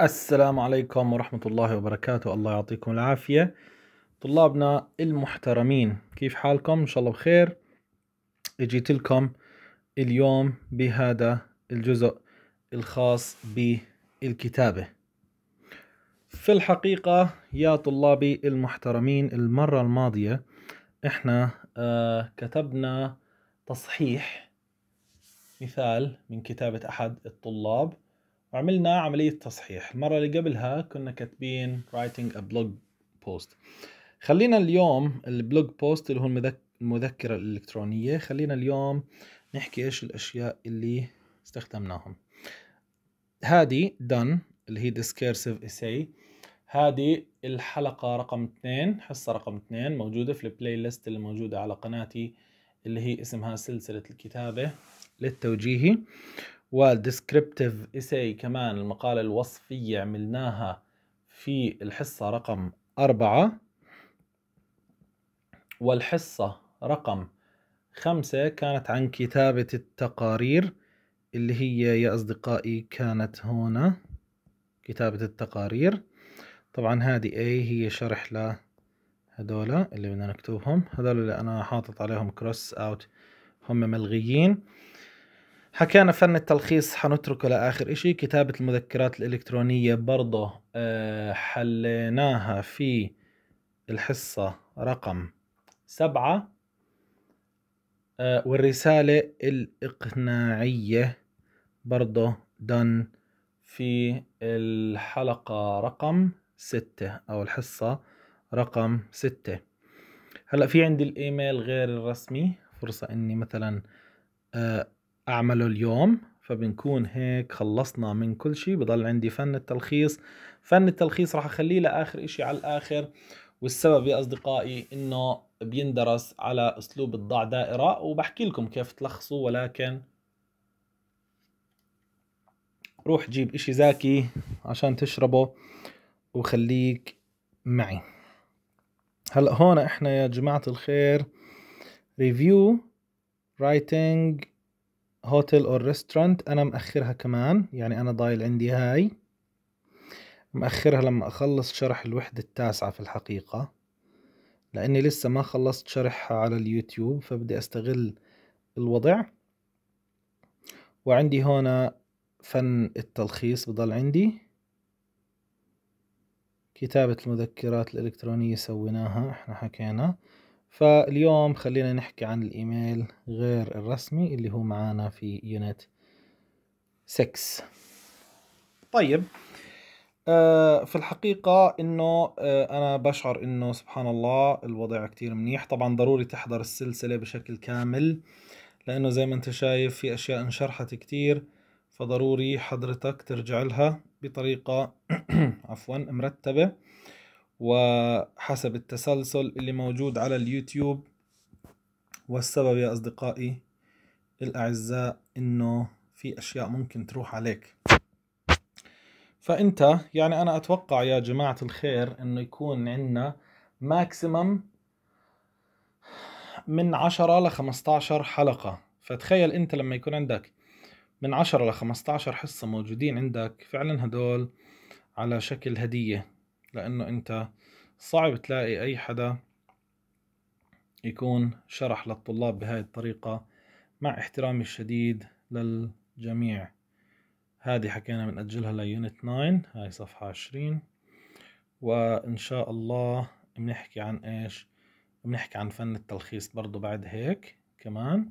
السلام عليكم ورحمة الله وبركاته الله يعطيكم العافية طلابنا المحترمين كيف حالكم إن شاء الله بخير اجيت لكم اليوم بهذا الجزء الخاص بالكتابة في الحقيقة يا طلابي المحترمين المرة الماضية احنا آه، كتبنا تصحيح مثال من كتابة أحد الطلاب وعملنا عملية تصحيح المرة اللي قبلها كنا كاتبين writing a blog post خلينا اليوم البلوج بوست اللي هو المذكرة الإلكترونية خلينا اليوم نحكي إيش الأشياء اللي استخدمناهم هذه done اللي هي discursive essay هذه الحلقة رقم اثنين حصة رقم اثنين موجودة في البلاي ليست اللي موجودة على قناتي اللي هي اسمها سلسلة الكتابة للتوجيهي والديسكريبتيف إيساي كمان المقالة الوصفية عملناها في الحصة رقم أربعة والحصة رقم خمسة كانت عن كتابة التقارير اللي هي يا أصدقائي كانت هنا كتابة التقارير طبعا هذه A هي شرح ل اللي بدنا نكتبهم هذول اللي أنا حاطط عليهم كروس أوت هم ملغيين حكينا فن التلخيص حنتركه لآخر إشي كتابة المذكرات الإلكترونية برضه آه، حليناها في الحصة رقم سبعة آه، والرسالة الإقناعية برضه دن في الحلقة رقم ستة أو الحصة رقم ستة هلأ في عندي الإيميل غير الرسمي فرصة إني مثلا آه، أعمله اليوم فبنكون هيك خلصنا من كل شيء بضل عندي فن التلخيص فن التلخيص راح أخليه لآخر إشي على الآخر والسبب يا أصدقائي إنه بيندرس على أسلوب الضع دائرة وبحكي لكم كيف تلخصوا ولكن روح جيب إشي زاكي عشان تشربه وخليك معي هلا هون احنا يا جماعة الخير ريفيو رايتنج هوتيل اور ريستورانت انا مأخرها كمان يعني انا ضايل عندي هاي مأخرها لما اخلص شرح الوحدة التاسعة في الحقيقة لاني لسه ما خلصت شرحها على اليوتيوب فبدي استغل الوضع وعندي هنا فن التلخيص بضل عندي كتابة المذكرات الإلكترونية سويناها احنا حكينا فاليوم خلينا نحكي عن الايميل غير الرسمي اللي هو معانا في يونت 6 طيب آه في الحقيقة انه آه انا بشعر انه سبحان الله الوضع كتير منيح طبعا ضروري تحضر السلسلة بشكل كامل لانه زي ما انت شايف في اشياء انشرحت كتير فضروري حضرتك ترجع لها بطريقة عفوا مرتبة وحسب التسلسل اللي موجود على اليوتيوب والسبب يا أصدقائي الأعزاء إنه في أشياء ممكن تروح عليك فأنت يعني أنا أتوقع يا جماعة الخير إنه يكون عندنا ماكسيمم من 10 ل 15 حلقة فتخيل أنت لما يكون عندك من 10 ل 15 حصة موجودين عندك فعلا هدول على شكل هدية لأنه أنت صعب تلاقي أي حدا يكون شرح للطلاب بهاي الطريقة مع احترامي الشديد للجميع هذه حكينا بنأجلها ليونت 9 هاي صفحة 20 وإن شاء الله بنحكي عن إيش بنحكي عن فن التلخيص برضو بعد هيك كمان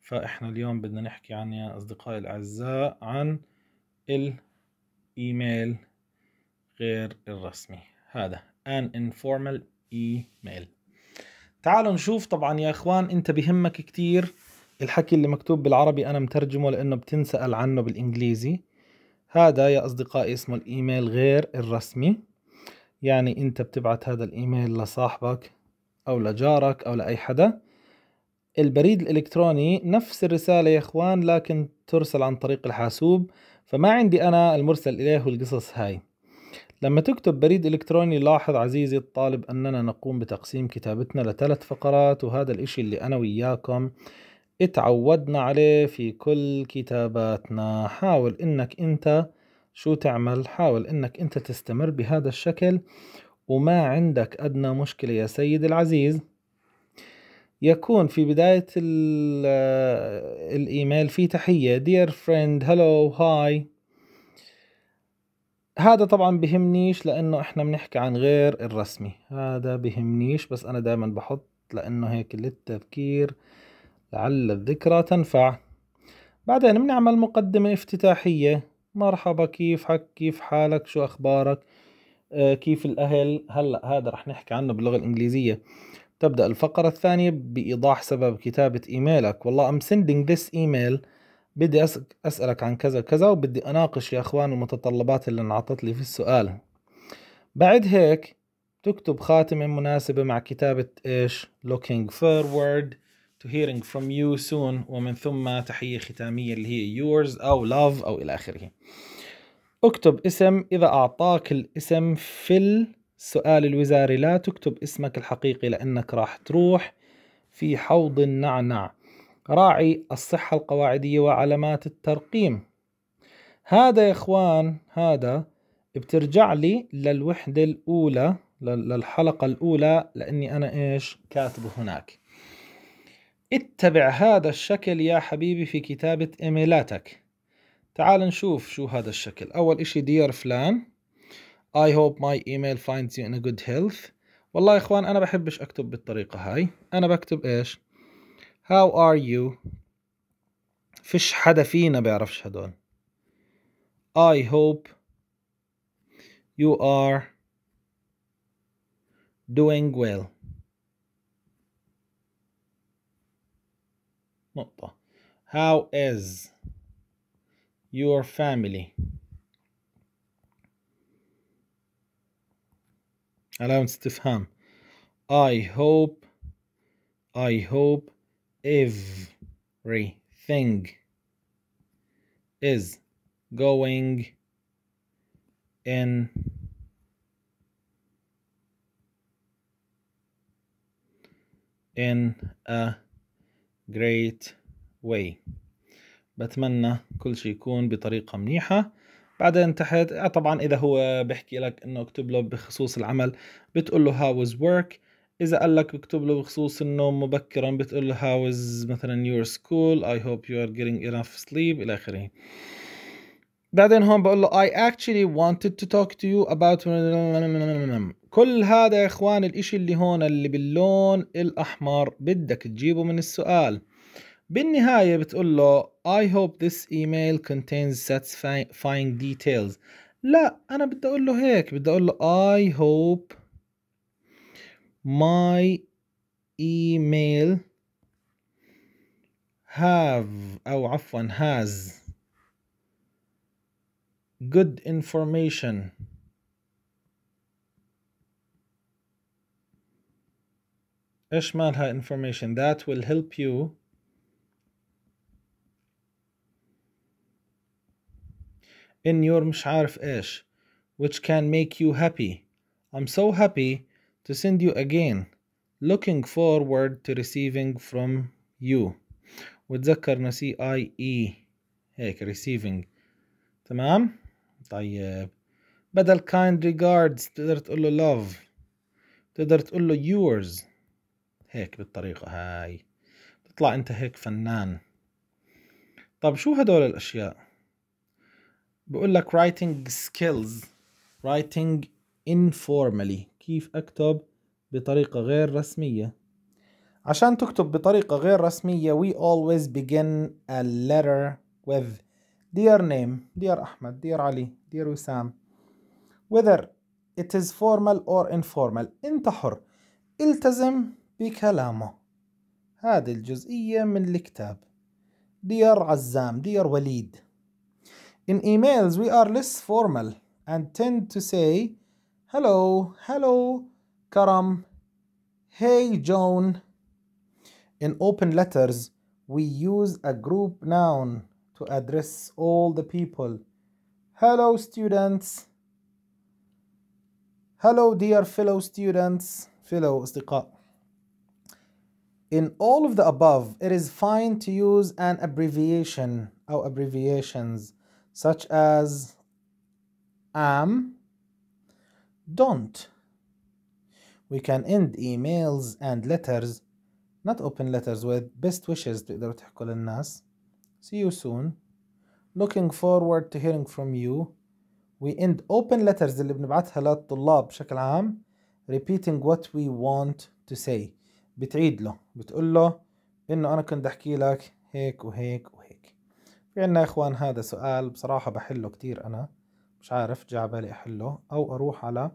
فإحنا اليوم بدنا نحكي عن يا أصدقائي الأعزاء عن الإيميل غير الرسمي هذا an informal email تعالوا نشوف طبعا يا اخوان انت بهمك كتير الحكي اللي مكتوب بالعربي انا مترجمه لانه بتنسأل عنه بالانجليزي هذا يا اصدقائي اسمه الايميل غير الرسمي يعني انت بتبعت هذا الايميل لصاحبك او لجارك او لاي حدا البريد الالكتروني نفس الرسالة يا اخوان لكن ترسل عن طريق الحاسوب فما عندي انا المرسل اليه والقصص هاي لما تكتب بريد إلكتروني لاحظ عزيزي الطالب أننا نقوم بتقسيم كتابتنا لثلاث فقرات وهذا الإشي اللي أنا وياكم اتعودنا عليه في كل كتاباتنا حاول إنك أنت شو تعمل حاول إنك أنت تستمر بهذا الشكل وما عندك أدنى مشكلة يا سيد العزيز يكون في بداية الإيميل في تحية Dear friend hello hi هذا طبعا بهمنيش لانه احنا بنحكي عن غير الرسمي هذا بهمنيش بس انا دائما بحط لانه هيك للتذكير لعل الذكرى تنفع بعدين بنعمل مقدمة افتتاحية مرحبا كيفك كيف حالك شو اخبارك آه كيف الاهل هلا هذا رح نحكي عنه باللغة الانجليزية تبدأ الفقرة الثانية بإيضاح سبب كتابة إيميلك والله I'm sending this email بدي أسألك عن كذا كذا وبدي أناقش يا أخوان المتطلبات اللي انعطت لي في السؤال بعد هيك تكتب خاتمة مناسبة مع كتابة إيش looking forward to hearing from you soon ومن ثم تحية ختامية اللي هي yours أو love أو إلى آخره اكتب اسم إذا أعطاك الاسم في السؤال الوزاري لا تكتب اسمك الحقيقي لأنك راح تروح في حوض النعنع راعي الصحة القواعدية وعلامات الترقيم هذا يا إخوان هذا بترجع لي للوحدة الأولى للحلقة الأولى لأني أنا إيش كاتبه هناك اتبع هذا الشكل يا حبيبي في كتابة إيميلاتك تعال نشوف شو هذا الشكل أول إشي دير فلان I hope my email finds you in a good health والله يا إخوان أنا بحبش أكتب بالطريقة هاي أنا بكتب إيش How are you? فيش حدا فينا بيعرفش هدول I hope you are doing well نقطة How is your family? علامة استفهام I hope I hope everything is going in in a great way بتمنى كل شيء يكون بطريقة منيحة بعدين تحت آه طبعا إذا هو بحكي لك إنه اكتب له بخصوص العمل بتقول له how was work اذا قال لك بكتب له بخصوص النوم مبكرا بتقول له is مثلا يور سكول اي هوب يو ار getting انف سليب الى اخره بعدين هون بقول له I actually wanted to talk to you about كل هذا يا اخوان الاشي اللي هون اللي باللون الاحمر بدك تجيبه من السؤال بالنهاية بتقول له I hope this email contains satisfying details لا انا بدي اقول له هيك بدي اقول له I hope my email have أو oh, عفوا has good information ايش مالها information that will help you in your مش عارف ايش which can make you happy I'm so happy to send you again looking forward to receiving from you وتذكرنا سي اي اي هيك receiving تمام طيب بدل kind regards تقدر تقول له love تقدر تقول له yours هيك بالطريقة هاي تطلع انت هيك فنان طب شو هدول الاشياء بقول لك writing skills writing informally كيف أكتب بطريقة غير رسمية عشان تكتب بطريقة غير رسمية we always begin a letter with dear name dear أحمد dear علي dear وسام whether it is formal or informal أنت حر التزم بكلامه هذه الجزئية من الكتاب dear عزام dear وليد In emails we are less formal and tend to say Hello, hello, Karam. Hey, Joan. In open letters, we use a group noun to address all the people. Hello, students. Hello, dear fellow students. Fellow أصدقاء. In all of the above, it is fine to use an abbreviation or abbreviations such as AM don't. We can end emails and letters not open letters with best wishes تقدروا تحكوا للناس see you soon looking forward to hearing from you we end open letters اللي بنبعتها للطلاب بشكل عام repeating what we want to say بتعيد له بتقول له انه انا كنت احكي لك هيك وهيك وهيك في عنا يا اخوان هذا سؤال بصراحة بحله كتير انا مش عارف جا بالي احله او اروح على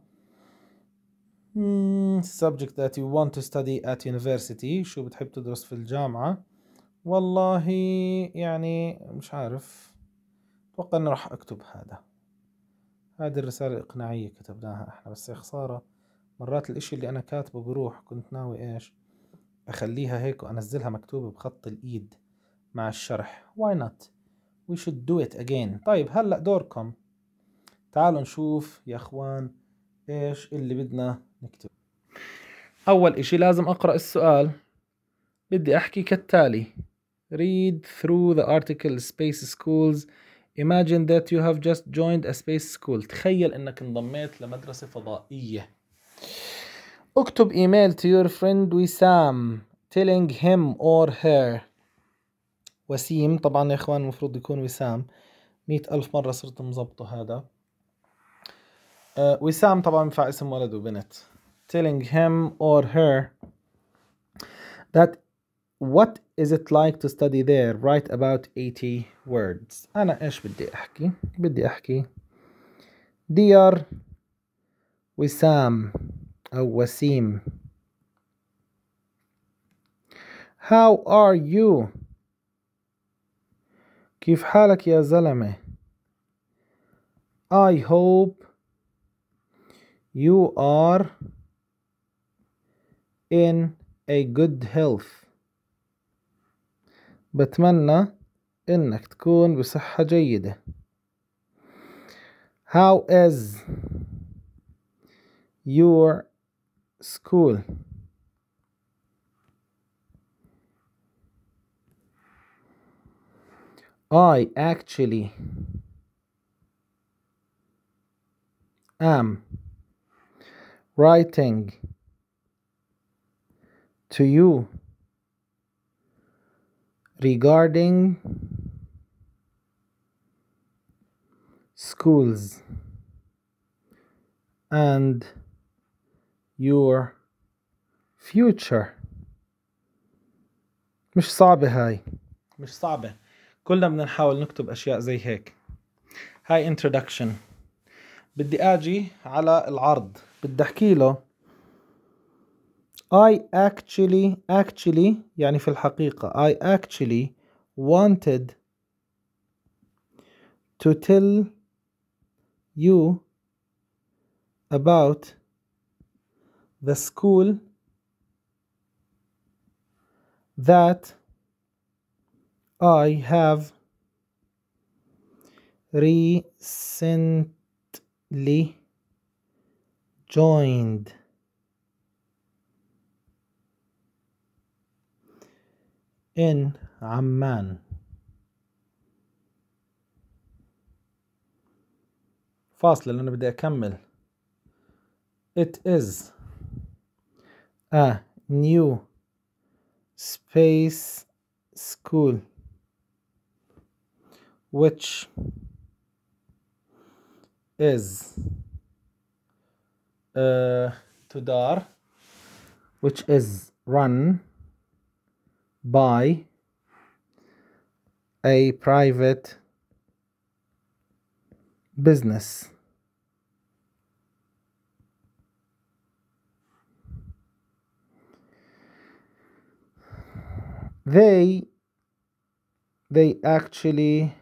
Hmm, subject that you want to study at university شو بتحب تدرس في الجامعة والله يعني مش عارف اتوقع اني راح اكتب هذا هذه الرسالة الإقناعية كتبناها احنا بس يا خسارة مرات الاشي اللي انا كاتبه بروح كنت ناوي ايش اخليها هيك وانزلها مكتوبة بخط الايد مع الشرح why not we should do it again طيب هلأ دوركم تعالوا نشوف يا اخوان ايش اللي بدنا نكتبه اول اشي لازم اقرأ السؤال بدي احكي كالتالي read through the article space schools imagine that you have just joined a space school تخيل انك انضميت لمدرسة فضائية اكتب ايميل to your friend وسام telling him or her وسيم طبعا يا اخوان المفروض يكون وسام مئة ألف مرة صرت مظبطه هذا uh, وسام طبعا ينفع اسم ولد وبنت telling him or her that what is it like to study there write about 80 words انا ايش بدي احكي بدي احكي dear وسام او وسيم How are you? كيف حالك يا زلمة? I hope you are in a good health بتمنى إنك تكون بصحة جيدة How is your school? I actually am writing to you regarding schools and your future مش صعبة هاي مش صعبة كلنا بنحاول نكتب أشياء زي هيك هاي introduction بدي أجي على العرض بدي احكي له I actually actually يعني في الحقيقة I actually wanted to tell you about the school that I have recently joined in Amman. فاصلة لأن بدي أكمل. It is a new space school which is uh, Tudar, which is run by a private business. They they actually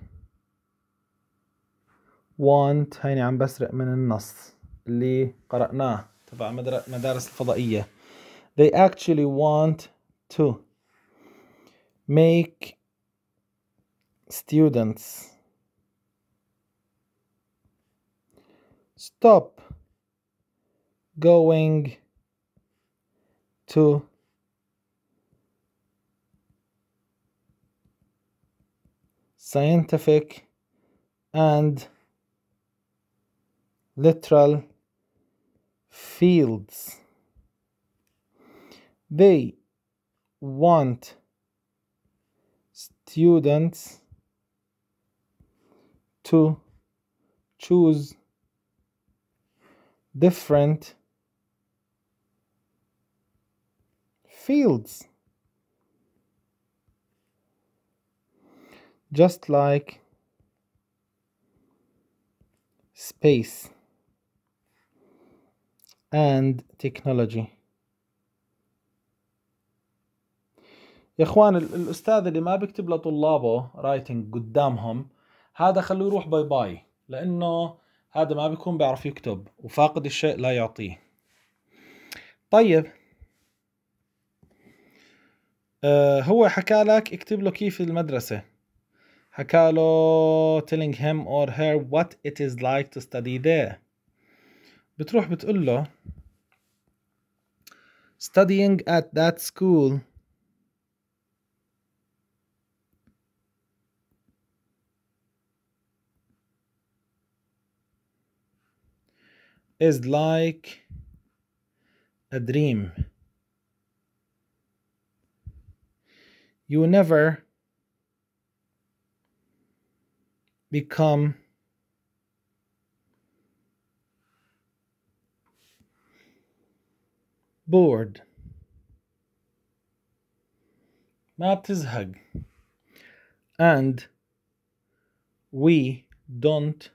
want هيني عم بسرق من النص اللي قرأناه تبع مدارس الفضائية they actually want to make students stop going to scientific and literal fields. They want students to choose different fields just like space and technology يا اخوان الاستاذ اللي ما بيكتب لطلابه رايتنج قدامهم هذا خلوه يروح باي باي لانه هذا ما بيكون بيعرف يكتب وفاقد الشيء لا يعطيه طيب آه هو حكى لك اكتب له كيف المدرسة حكى له telling him or her what it is like to study there بتروح بتقول له studying at that school is like a dream. You never become bored. his hug, and we don't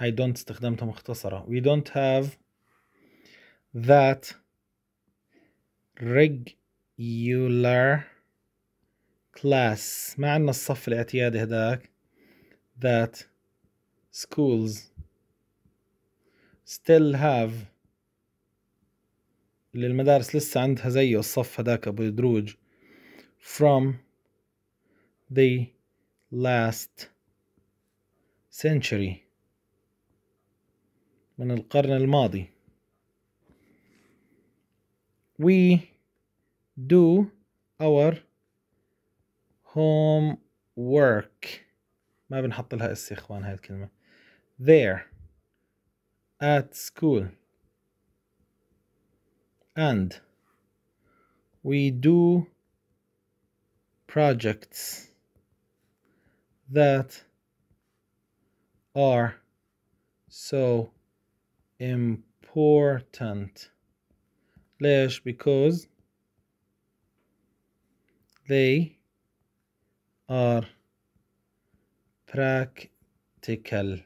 I don't استخدمتها مختصرة we don't have that regular class ما عندنا الصف الاعتيادي هداك that schools still have اللي المدارس لسه عندها زيه الصف هذاك أبو الدروج from the last century من القرن الماضي we do our homework ما بنحط لها اس يا اخوان هاي الكلمة there at school and we do projects that are so important ليش because they are practical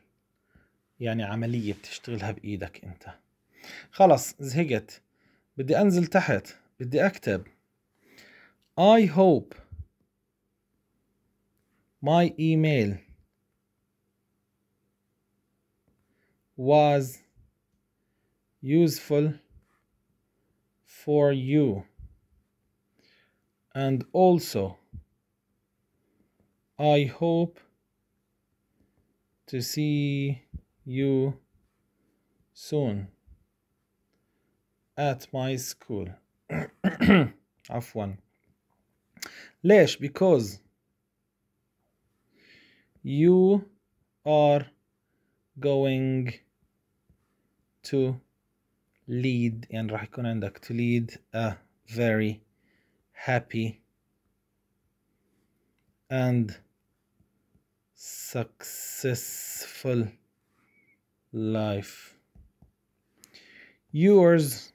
يعني عملية بتشتغلها بإيدك أنت خلص زهقت بدي أنزل تحت بدي أكتب I hope my email was useful for you and also I hope to see you soon at my school. عفوا. ليش? Because you are going to lead يعني راح يكون عندك to lead a very happy and successful life yours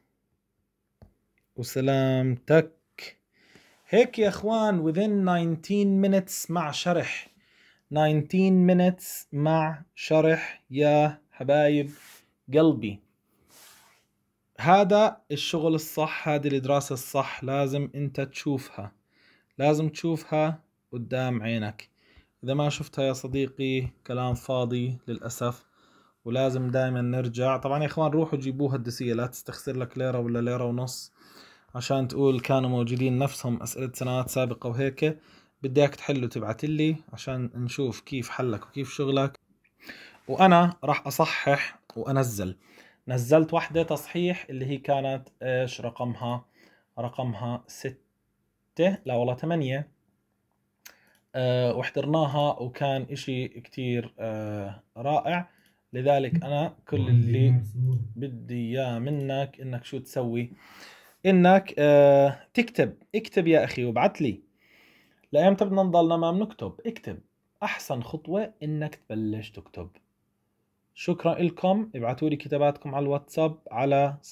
وسلامتك هيك يا اخوان within 19 minutes مع شرح 19 minutes مع شرح يا حبايب قلبي هذا الشغل الصح هذه الدراسة الصح لازم انت تشوفها لازم تشوفها قدام عينك اذا ما شفتها يا صديقي كلام فاضي للأسف ولازم دائما نرجع طبعا يا اخوان روحوا جيبوها الدسية لا تستخسر لك ليرة ولا ليرة ونص عشان تقول كانوا موجودين نفسهم أسئلة سنوات سابقة وهيك بدي اياك تحل تبعت لي عشان نشوف كيف حلك وكيف شغلك وأنا راح أصحح وأنزل نزلت واحدة تصحيح اللي هي كانت إيش رقمها رقمها ستة لا والله ثمانية آه، وحضرناها وكان إشي كتير آه، رائع لذلك أنا كل اللي بدي إياه منك إنك شو تسوي انك آه، تكتب اكتب يا اخي وابعث لي لايمتى بدنا نضلنا ما بنكتب اكتب احسن خطوه انك تبلش تكتب شكرا لكم ابعثوا لي كتاباتكم على الواتساب على 0770006333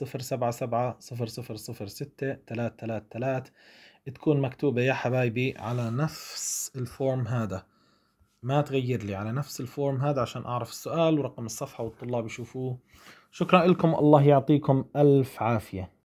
تكون مكتوبة يا حبايبي على نفس الفورم هذا ما تغير لي على نفس الفورم هذا عشان أعرف السؤال ورقم الصفحة والطلاب يشوفوه شكرا لكم الله يعطيكم ألف عافية